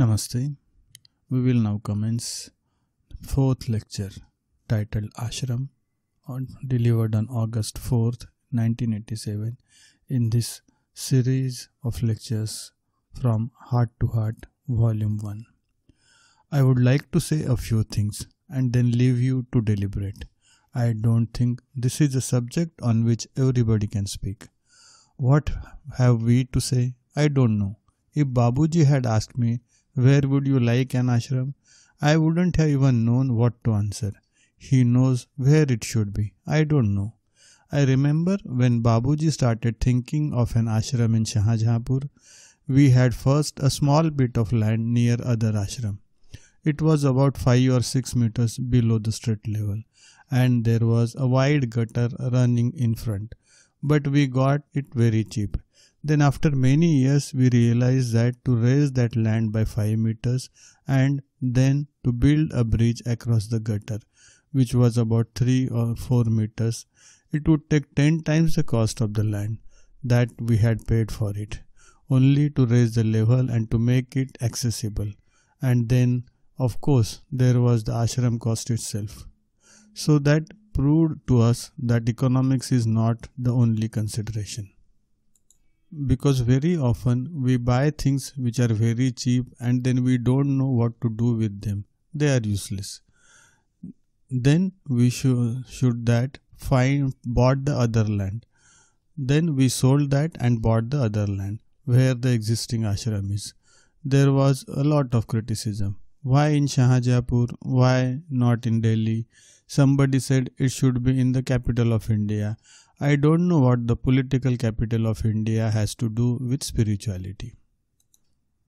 Namaste. We will now commence fourth lecture titled Ashram on, delivered on August 4th, 1987 in this series of lectures from Heart to Heart Volume 1. I would like to say a few things and then leave you to deliberate. I don't think this is a subject on which everybody can speak. What have we to say? I don't know. If Babuji had asked me where would you like an ashram? I wouldn't have even known what to answer. He knows where it should be. I don't know. I remember when Babuji started thinking of an ashram in Shahjahanpur, we had first a small bit of land near other ashram. It was about 5 or 6 meters below the street level and there was a wide gutter running in front. But we got it very cheap. Then after many years we realized that to raise that land by 5 meters and then to build a bridge across the gutter which was about 3 or 4 meters it would take 10 times the cost of the land that we had paid for it only to raise the level and to make it accessible and then of course there was the ashram cost itself so that proved to us that economics is not the only consideration because very often we buy things which are very cheap and then we don't know what to do with them. They are useless. Then we should, should that find bought the other land. Then we sold that and bought the other land where the existing ashram is. There was a lot of criticism. Why in Shahjahanpur? Why not in Delhi? Somebody said it should be in the capital of India. I don't know what the political capital of India has to do with spirituality.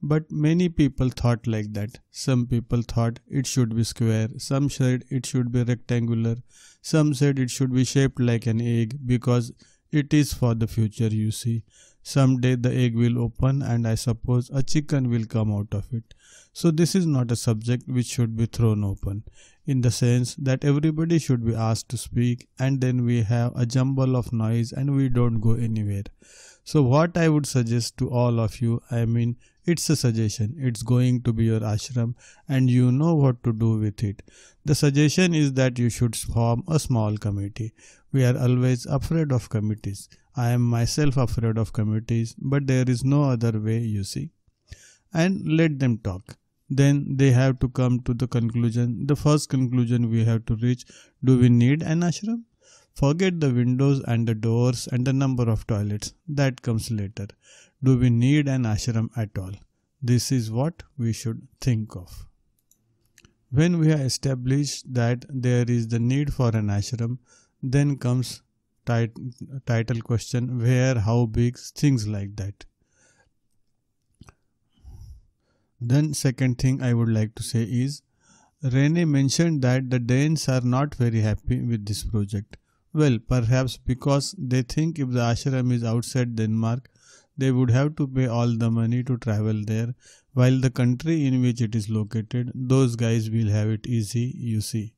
But many people thought like that. Some people thought it should be square, some said it should be rectangular, some said it should be shaped like an egg because it is for the future, you see. Someday the egg will open and I suppose a chicken will come out of it. So this is not a subject which should be thrown open in the sense that everybody should be asked to speak and then we have a jumble of noise and we don't go anywhere. So what I would suggest to all of you, I mean, it's a suggestion. It's going to be your ashram and you know what to do with it. The suggestion is that you should form a small committee. We are always afraid of committees. I am myself afraid of committees, but there is no other way, you see. And let them talk then they have to come to the conclusion the first conclusion we have to reach do we need an ashram forget the windows and the doors and the number of toilets that comes later do we need an ashram at all this is what we should think of when we have established that there is the need for an ashram then comes tit- title question where how big things like that then second thing I would like to say is Rene mentioned that the Danes are not very happy with this project. Well, perhaps because they think if the ashram is outside Denmark, they would have to pay all the money to travel there, while the country in which it is located, those guys will have it easy, you see.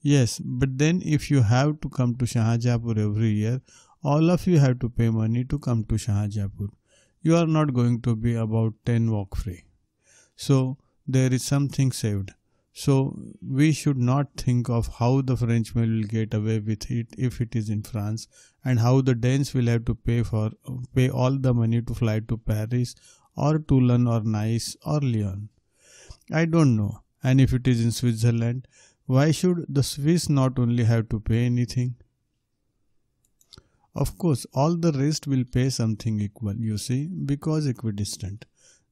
Yes, but then if you have to come to Shahajapur every year, all of you have to pay money to come to Shahajapur. You are not going to be about 10 walk free. So there is something saved. So we should not think of how the Frenchman will get away with it if it is in France and how the Danes will have to pay for pay all the money to fly to Paris or Toulon or Nice or Lyon. I don't know. And if it is in Switzerland, why should the Swiss not only have to pay anything? Of course, all the rest will pay something equal, you see, because equidistant.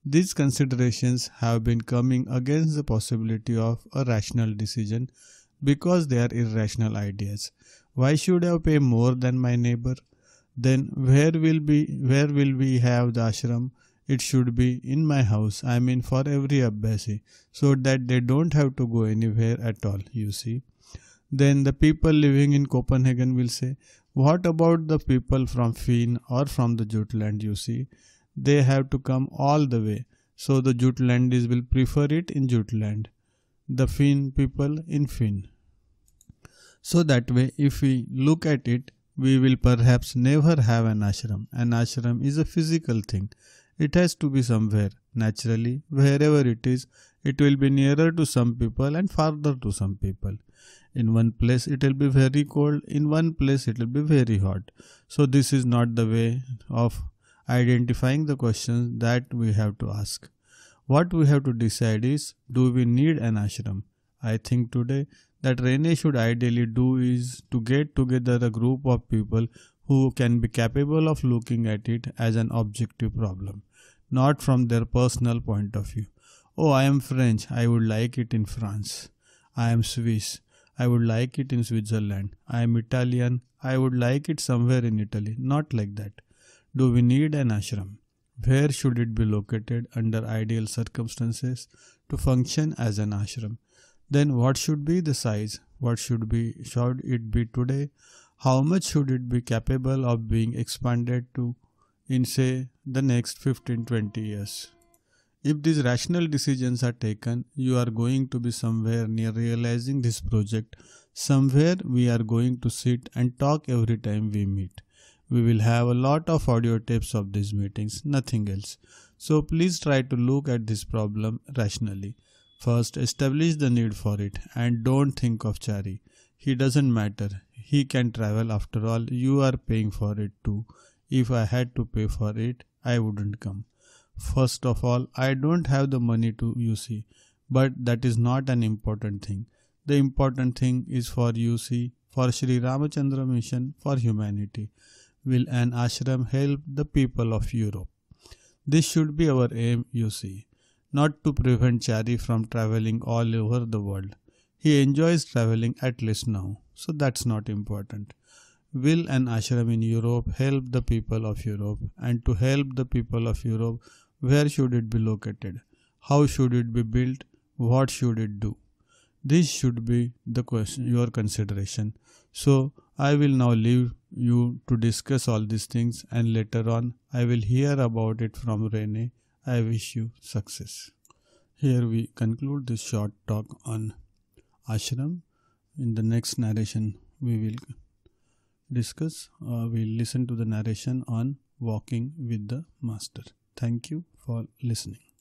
These considerations have been coming against the possibility of a rational decision because they are irrational ideas. Why should I pay more than my neighbor? Then where will be where will we have the ashram? It should be in my house. I mean for every abbasi, so that they don't have to go anywhere at all. You see. Then the people living in Copenhagen will say, "What about the people from Finn or from the Jutland?" You see they have to come all the way. So the Jutlandis will prefer it in Jutland. The Finn people in Finn. So that way, if we look at it, we will perhaps never have an ashram. An ashram is a physical thing. It has to be somewhere. Naturally, wherever it is, it will be nearer to some people and farther to some people. In one place, it will be very cold. In one place, it will be very hot. So, this is not the way of identifying the questions that we have to ask. What we have to decide is do we need an ashram? I think today that Rene should ideally do is to get together a group of people who can be capable of looking at it as an objective problem, not from their personal point of view. Oh, I am French, I would like it in France. I am Swiss, I would like it in Switzerland. I am Italian, I would like it somewhere in Italy. Not like that. Do we need an ashram? Where should it be located under ideal circumstances to function as an ashram? Then what should be the size? What should be should it be today? How much should it be capable of being expanded to in say the next 15 20 years? If these rational decisions are taken, you are going to be somewhere near realizing this project. Somewhere we are going to sit and talk every time we meet. We will have a lot of audio tapes of these meetings, nothing else. So please try to look at this problem rationally. First, establish the need for it and don't think of Chari. He doesn't matter. He can travel after all. You are paying for it too. If I had to pay for it, I wouldn't come. First of all, I don't have the money to see, but that is not an important thing. The important thing is for UC, for Sri Ramachandra Mission, for humanity will an ashram help the people of Europe? This should be our aim, you see, not to prevent Chari from traveling all over the world. He enjoys traveling at least now, so that's not important. Will an ashram in Europe help the people of Europe? And to help the people of Europe, where should it be located? How should it be built? What should it do? This should be the question, your consideration. So, I will now leave you to discuss all these things and later on I will hear about it from Rene. I wish you success. Here we conclude this short talk on ashram. In the next narration, we will discuss, uh, we'll listen to the narration on walking with the master. Thank you for listening.